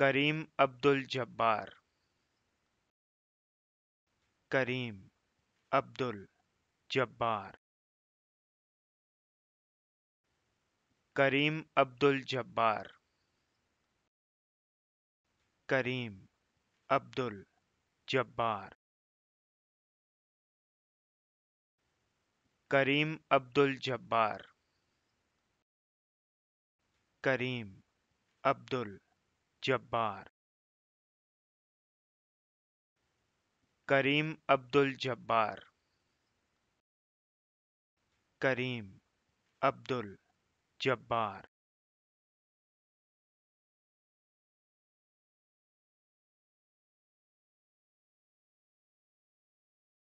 करीम Abdul Jabbar करीम Abdul Jabbar करीम Abdul Jabbar करीम Abdul Jabbar करीम Abdul Jabbar करीम Abdul Jabbar करीम Abdul Jabbar करीम Abdul Jabbar